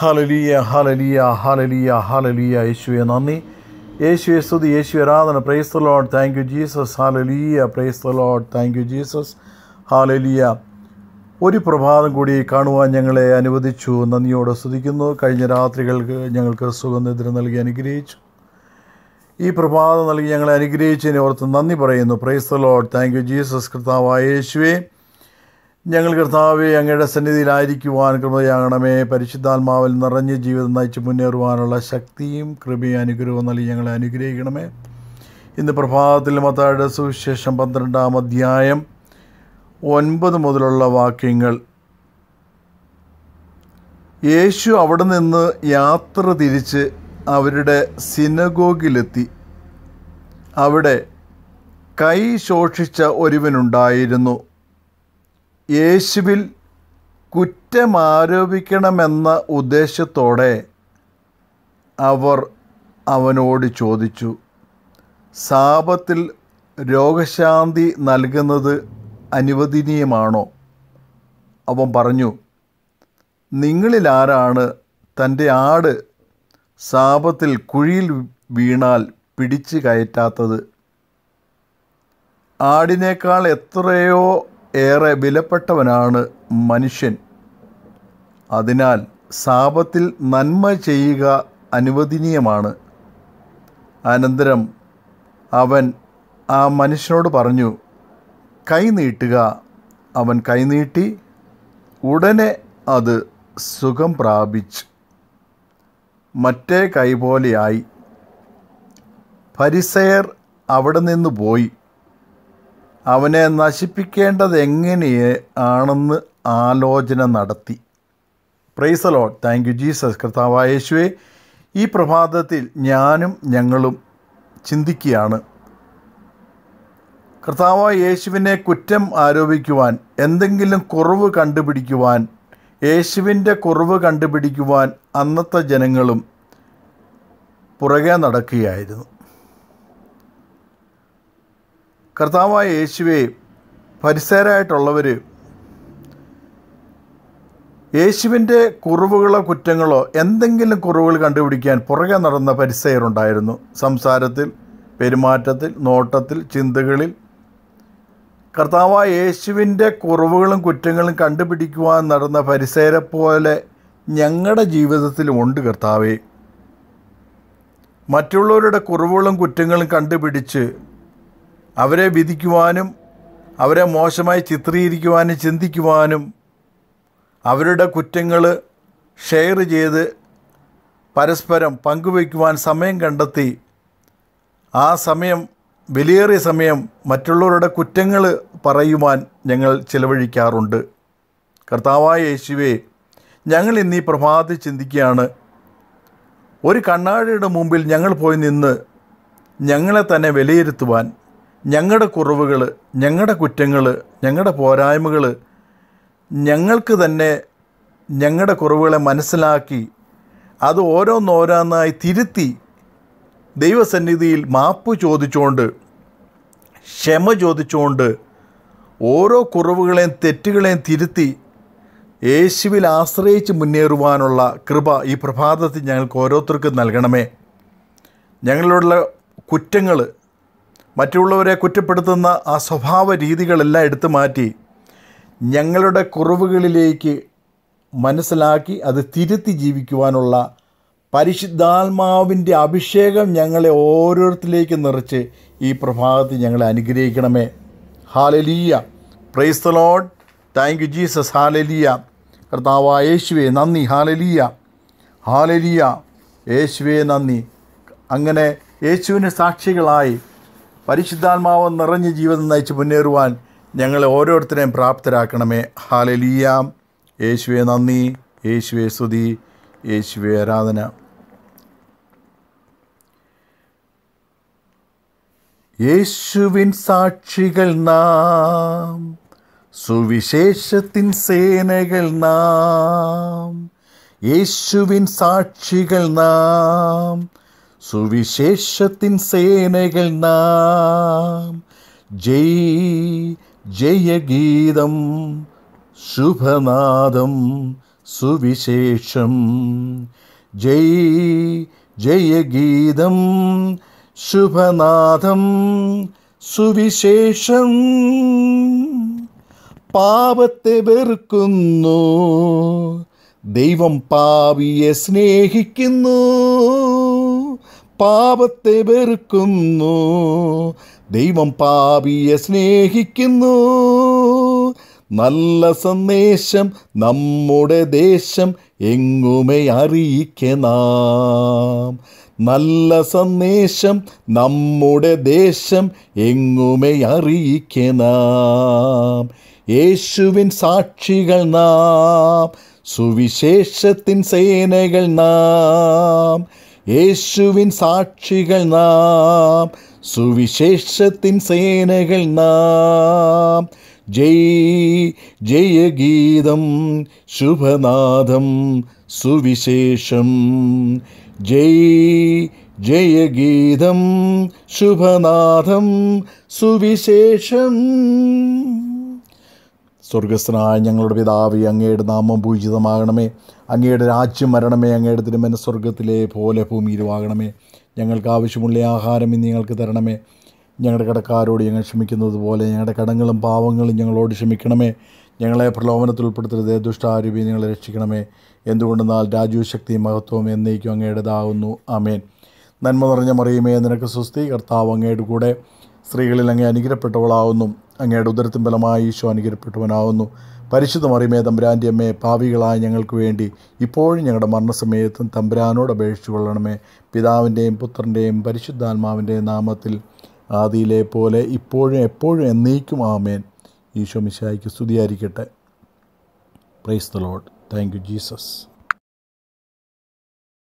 ഹലലിയ ഹലലിയ ഹലലിയ ഹലലിയ യേശുവെ നന്ദി യേശുവെ സ്തുതി യേശുവെ ആരാധന praise the Lord thank you Jesus hallelujah praise the Lord thank you Jesus hallelujah ഒരു പ്രഭാതം കൂടി കാണുവാൻ ഞങ്ങളെ അനുവദിച്ചു നന്ദിയോടെ സ്തുതിക്കുന്നു കഴിഞ്ഞ രാത്രികൾക്ക് ഞങ്ങൾക്ക് സുഖനിദ്ര നൽകി അനുഗ്രഹിച്ചു ഈ പ്രഭാതം നൽകി ഞങ്ങളെ അനുഗ്രഹിച്ചതിനെ ഓർത്ത് നന്ദി പറയുന്നു praise the Lord thank you Jesus കർത്താവായ യേശുവേ ഞങ്ങൾ കർത്താവെ അങ്ങയുടെ സന്നിധിയിലായിരിക്കുവാൻ കൃപയാകണമേ പരിശുദ്ധാത്മാവിൽ നിറഞ്ഞ ജീവിതം നയിച്ച് മുന്നേറുവാനുള്ള ശക്തിയും കൃപയും അനുഗ്രഹവും നൽകി ഞങ്ങളെ അനുഗ്രഹിക്കണമേ ഇന്ന് പ്രഭാതത്തിൽ മത്തായുടെ സുവിശേഷം പന്ത്രണ്ടാം അധ്യായം ഒൻപത് മുതലുള്ള വാക്യങ്ങൾ യേശു അവിടെ നിന്ന് യാത്ര തിരിച്ച് അവരുടെ സിനഗോഗിലെത്തി അവിടെ കൈ ശോഷിച്ച ഒരുവനുണ്ടായിരുന്നു യേശുവിൽ കുറ്റമാരോപിക്കണമെന്ന ഉദ്ദേശത്തോടെ അവർ അവനോട് ചോദിച്ചു സാപത്തിൽ രോഗശാന്തി നൽകുന്നത് അനുവദനീയമാണോ അവൻ പറഞ്ഞു നിങ്ങളിൽ ആരാണ് തൻ്റെ ആട് സാപത്തിൽ കുഴിയിൽ വീണാൽ പിടിച്ചു കയറ്റാത്തത് ആടിനേക്കാൾ എത്രയോ ഏറെ വിലപ്പെട്ടവനാണ് മനുഷ്യൻ അതിനാൽ സാപത്തിൽ നന്മ ചെയ്യുക അനുവദനീയമാണ് അനന്തരം അവൻ ആ മനുഷ്യനോട് പറഞ്ഞു കൈ നീട്ടുക അവൻ കൈനീട്ടി ഉടനെ അത് സുഖം പ്രാപിച്ച് മറ്റേ കൈ പോലെയായി അവിടെ നിന്ന് പോയി അവനെ നശിപ്പിക്കേണ്ടത് എങ്ങനെ ആണെന്ന് ആലോചന നടത്തി പ്രൈസലോട്ട് താങ്ക് യു ജീസസ് കർത്താവായ ഈ പ്രഭാതത്തിൽ ഞാനും ഞങ്ങളും ചിന്തിക്കുകയാണ് കർത്താവ് യേശുവിനെ കുറ്റം ആരോപിക്കുവാൻ എന്തെങ്കിലും കുറവ് കണ്ടുപിടിക്കുവാൻ യേശുവിൻ്റെ കുറവ് കണ്ടുപിടിക്കുവാൻ അന്നത്തെ ജനങ്ങളും പുറകെ നടക്കുകയായിരുന്നു കർത്താവായ യേശുവെ പരിസരായിട്ടുള്ളവർ യേശുവിൻ്റെ കുറവുകളോ കുറ്റങ്ങളോ എന്തെങ്കിലും കുറവുകൾ കണ്ടുപിടിക്കാൻ പുറകെ നടന്ന പരിസയറുണ്ടായിരുന്നു സംസാരത്തിൽ പെരുമാറ്റത്തിൽ നോട്ടത്തിൽ ചിന്തകളിൽ കർത്താവായ യേശുവിൻ്റെ കുറവുകളും കുറ്റങ്ങളും കണ്ടുപിടിക്കുവാൻ നടന്ന പരിസേരെ പോലെ ഞങ്ങളുടെ ജീവിതത്തിലും ഉണ്ട് കർത്താവേ മറ്റുള്ളവരുടെ കുറവുകളും കുറ്റങ്ങളും കണ്ടുപിടിച്ച് അവരെ വിധിക്കുവാനും അവരെ മോശമായി ചിത്രീകരിക്കുവാനും ചിന്തിക്കുവാനും അവരുടെ കുറ്റങ്ങൾ ഷെയർ ചെയ്ത് പരസ്പരം പങ്കുവയ്ക്കുവാൻ സമയം കണ്ടെത്തി ആ സമയം വിലയേറിയ സമയം മറ്റുള്ളവരുടെ കുറ്റങ്ങൾ പറയുവാൻ ഞങ്ങൾ ചിലവഴിക്കാറുണ്ട് കർത്താവായ യേശുവേ ഞങ്ങൾ ഇന്ന് ഈ പ്രഭാതി ചിന്തിക്കുകയാണ് ഒരു കണ്ണാടിയുടെ മുമ്പിൽ ഞങ്ങൾ പോയി നിന്ന് ഞങ്ങളെ തന്നെ വിലയിരുത്തുവാൻ ഞങ്ങളുടെ കുറവുകൾ ഞങ്ങളുടെ കുറ്റങ്ങൾ ഞങ്ങളുടെ പോരായ്മകൾ ഞങ്ങൾക്ക് തന്നെ ഞങ്ങളുടെ കുറവുകളെ മനസ്സിലാക്കി അത് ഓരോന്നോരോന്നായി തിരുത്തി ദൈവസന്നിധിയിൽ മാപ്പ് ചോദിച്ചുകൊണ്ട് ക്ഷമ ചോദിച്ചുകൊണ്ട് ഓരോ കുറവുകളെയും തെറ്റുകളെയും തിരുത്തി യേശുവിൽ ആശ്രയിച്ച് മുന്നേറുവാനുള്ള കൃപ ഈ പ്രഭാതത്തിൽ ഞങ്ങൾക്ക് ഓരോരുത്തർക്കും നൽകണമേ ഞങ്ങളിലുള്ള കുറ്റങ്ങൾ മറ്റുള്ളവരെ കുറ്റപ്പെടുത്തുന്ന ആ സ്വഭാവ രീതികളെല്ലാം എടുത്തു മാറ്റി ഞങ്ങളുടെ കുറവുകളിലേക്ക് മനസ്സിലാക്കി അത് തിരുത്തി ജീവിക്കുവാനുള്ള പരിശുദ്ധാത്മാവിൻ്റെ അഭിഷേകം ഞങ്ങളെ ഓരോരുത്തരിലേക്ക് നിറച്ച് ഈ പ്രഭാതത്തിൽ ഞങ്ങളെ അനുഗ്രഹിക്കണമേ hallelujah praise the Lord thank you Jesus hallelujah കർത്താവായ യേശുവേ നന്ദി ഹാലലിയ ഹാലലിയ യേശുവേ നന്ദി അങ്ങനെ യേശുവിന് സാക്ഷികളായി പരിശുദ്ധാത്മാവ് നിറഞ്ഞ ജീവിതം നയിച്ച് മുന്നേറുവാൻ ഞങ്ങളെ ഓരോരുത്തരെയും പ്രാപ്തരാക്കണമേ ഹാലലിയാം യേശുവേ നന്ദി യേശുവേ സ്തുതി യേശുവേ ആരാധന യേശുവിൻ സാക്ഷികൾ നാം സുവിശേഷത്തിൻ സേനകൾ നാം യേശുവിൻ സാക്ഷികൾ നാം സുവിശേഷത്തിൻ സേനകൾ നാം ജയ് ജയഗീതം ശുഭനാദം സുവിശേഷം ജയ് ജയഗീതം ശുഭനാഥം സുവിശേഷം പാപത്തെ വെറുക്കുന്നു ദൈവം പാവിയെ സ്നേഹിക്കുന്നു പാപത്തെ വെറുക്കുന്നു ദൈവം പാപിയെ സ്നേഹിക്കുന്നു നല്ല സന്ദേശം നമ്മുടെ ദേശം എങ്ങുമേ അറിയിക്ക നല്ല സന്ദേശം നമ്മുടെ ദേശം എങ്ങുമേ അറിയിക്ക യേശുവിൻ സാക്ഷികൾ നാം സുവിശേഷത്തിൻ സേനകൾ നാം இயேசுவின் சாட்சிகள் நாம் சுவிசேஷத்தின் சேனைகள் நாம் ஜெய் ஜெய கீதம் சுபநாதம் சுவிசேஷம் ஜெய் ஜெய கீதம் சுபநாதம் சுவிசேஷம் സ്വർഗസ്ഥനായ ഞങ്ങളുടെ പിതാവി അങ്ങയുടെ നാമം പൂജിതമാകണമേ അങ്ങയുടെ രാജ്യം വരണമേ അങ്ങയുടെ തിരുമന സ്വർഗത്തിലെ പോലെ ഭൂമിയിലുമാകണമേ ഞങ്ങൾക്ക് ആവശ്യമുള്ള ആഹാരം ഇന്ന് ഞങ്ങൾക്ക് തരണമേ ഞങ്ങളുടെ കടക്കാരോട് ഞങ്ങൾ ക്ഷമിക്കുന്നത് പോലെ ഞങ്ങളുടെ കടങ്ങളും പാവങ്ങളും ഞങ്ങളോട് ക്ഷമിക്കണമേ ഞങ്ങളെ പ്രലോഭനത്തിൽ ഉൾപ്പെടുത്തരുത് ദുഷ്ടാരൂപി ഞങ്ങളെ രക്ഷിക്കണമേ എന്തുകൊണ്ടെന്നാൽ രാജീവ് ശക്തി മഹത്വം എന്നേക്കും അങ്ങയുടേതാകുന്നു അമേൻ നന്മ നിറഞ്ഞ മറിയുമേ നിനക്ക് സ്വസ്തി കർത്താവ് അങ്ങയുടെ കൂടെ സ്ത്രീകളിൽ അങ്ങേ അനുഗ്രഹപ്പെട്ടവളാവുന്നു അങ്ങയുടെ ഉദരത്തിൻ ബലമായി ഈശോ അനുഗ്രഹപ്പെട്ടവനാവുന്നു പരിശുദ്ധ മറിമേ തമ്പുരാൻ്റെ അമ്മേ പാവികളായ ഞങ്ങൾക്ക് വേണ്ടി ഇപ്പോഴും ഞങ്ങളുടെ മരണസമയത്തും തമ്പുരാനോട് അപേക്ഷിച്ചു കൊള്ളണമേ പിതാവിൻ്റെയും പുത്രൻ്റെയും പരിശുദ്ധാത്മാവിൻ്റെയും നാമത്തിൽ ആദിയിലെ പോലെ ഇപ്പോഴും എപ്പോഴും എന്നേക്കും ആമേൻ ഈശോ മിശായിക്ക് സ്തുതിയായിരിക്കട്ടെ praise the Lord thank you Jesus